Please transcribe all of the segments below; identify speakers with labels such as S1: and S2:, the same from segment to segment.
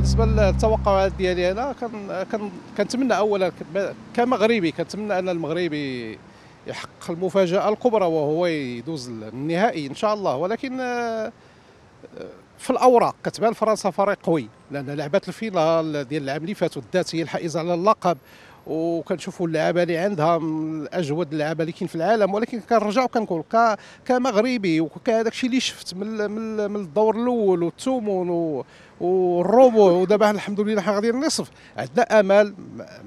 S1: بالنسبه للتوقعات ديالي انا كنتمنى اولا كمغربي كنتمنى ان المغربي يحقق المفاجاه الكبرى وهو يدوز النهائي ان شاء الله ولكن آه، في الاوراق كتبان فرنسا فريق قوي لان لعبات الفينال ديال العام اللي فات ودات هي الحائزه على اللقب وكنشوفوا اللعابه اللي عندها من اجود اللعابه اللي كاين في العالم ولكن كنرجع وكنقول كمغربي وكهذاك الشيء اللي شفت من من من الدور الاول والتومون والربع ودابا الحمد لله حنا غاديين النصف عندنا امل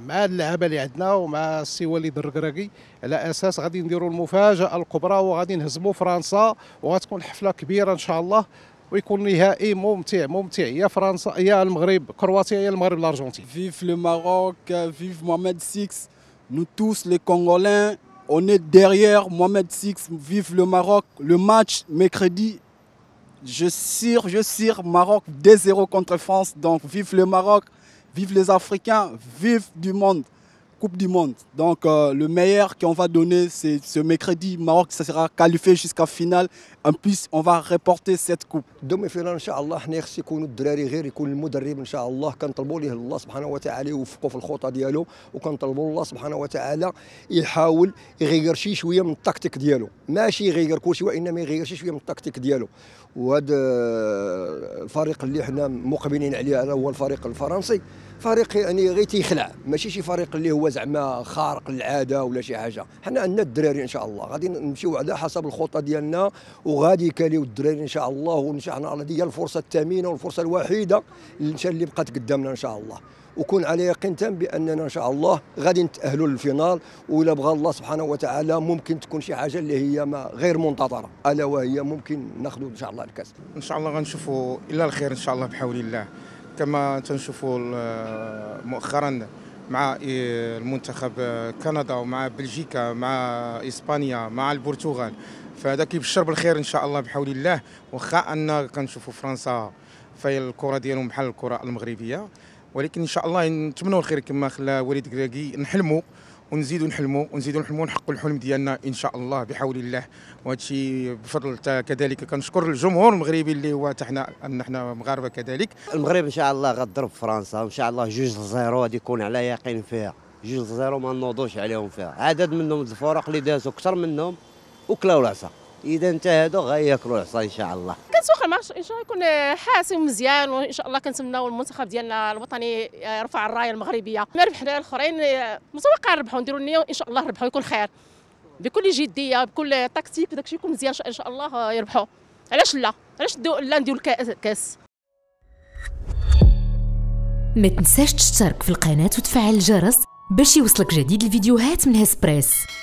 S1: مع اللعابه اللي عندنا ومع السي وليد الركراكي على اساس غادي نديروا المفاجاه الكبرى وغادي نهزموا فرنسا وغتكون حفله كبيره ان شاء الله Vive le Maroc,
S2: vive Mohamed Six. nous tous les congolais on est derrière Mohamed Six. vive le Maroc le match mercredi je cire, je cire Maroc 2-0 contre France. Donc vive le Maroc, vive les Africains, vive du monde. Coupe du Monde. Donc euh, le meilleur qu'on va donner, c'est ce mercredi, Maroc, ça sera qualifié jusqu'à finale. En plus, on va reporter cette coupe. دوما فينا ان شاء الله
S3: حنا خص يكونوا الدراري غير يكون المدرب ان شاء الله كنطلبوا ليه الله سبحانه وتعالى يوفقه في الخطه ديالو وكنطلبوا الله سبحانه وتعالى يحاول يغير شي شويه من التكتيك ديالو ماشي يغير شيء وانما يغير شي شويه من التكتيك ديالو وهذا آه، الفريق اللي حنا مقبلين عليه هو الفريق الفرنسي فريق يعني غير تيخلع ماشي شي فريق اللي هو زعما خارق للعاده ولا شي حاجه حنا عندنا الدراري ان شاء الله غادي نمشيو على حسب الخطه ديالنا وغادي يكاليو الدراري ان شاء الله وان شاء الله هذه هي الفرصه الثمينه والفرصه الوحيده اللي, اللي بقات قدامنا ان شاء الله وكون على يقين تام باننا ان شاء الله غادي نتاهلوا للفينال ولا بغى الله سبحانه وتعالى ممكن تكون شي حاجه اللي هي ما غير منتظره الا وهي ممكن ناخذوا ان شاء الله الكاس ان شاء الله غنشوفوا الا
S4: الخير ان شاء الله بحول الله كما تنشوفوا مؤخرا مع المنتخب كندا ومع بلجيكا مع اسبانيا مع البرتغال فهذا كيبشر بالخير ان شاء الله بحول الله واخا ان كنشوفوا فرنسا في الكره ديالهم بحال الكره المغربيه ولكن ان شاء الله نتمنوا الخير كما خلا وليد كراكي نحلموا ونزيدوا نحلموا ونزيدوا نحلموا نحققوا الحلم ديالنا ان شاء الله بحول الله وهذا الشيء بفضل كذلك كنشكر الجمهور المغربي اللي هو حنا ان حنا
S5: مغاربه كذلك المغرب ان شاء الله غضرب فرنسا وان شاء الله جوج زيرو غادي يكون على يقين فيها جوج زيرو ما نوضوش عليهم فيها عدد منهم الفرق اللي دازوا اكثر منهم وكلاو العصا اذا انتهدوا غياكلوا العصا ان شاء الله
S6: كنتوقع ان شاء الله يكون حاسم مزيان وان شاء الله كنتمناو المنتخب ديالنا الوطني يرفع الرايه المغربيه ما ربحنا الاخرين متوقع نربحوا نديروا النيه وان شاء الله نربحوا يكون خير بكل جديه بكل تكتيك داكشي يكون مزيان ان شاء الله يربحوا علاش لا علاش لا نديروا الكاس ما تنساش تشترك في القناه وتفعل الجرس باش يوصلك جديد الفيديوهات من هسبريس